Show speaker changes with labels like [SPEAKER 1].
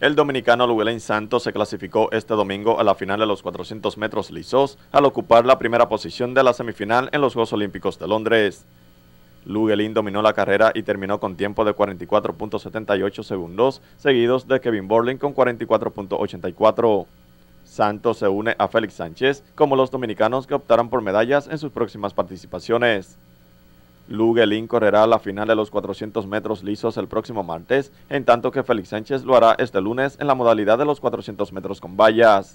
[SPEAKER 1] El dominicano Llewellyn Santos se clasificó este domingo a la final de los 400 metros lisos al ocupar la primera posición de la semifinal en los Juegos Olímpicos de Londres. Llewellyn dominó la carrera y terminó con tiempo de 44.78 segundos, seguidos de Kevin Borling con 44.84. Santos se une a Félix Sánchez como los dominicanos que optarán por medallas en sus próximas participaciones. Luguelín correrá la final de los 400 metros lisos el próximo martes, en tanto que Félix Sánchez lo hará este lunes en la modalidad de los 400 metros con vallas.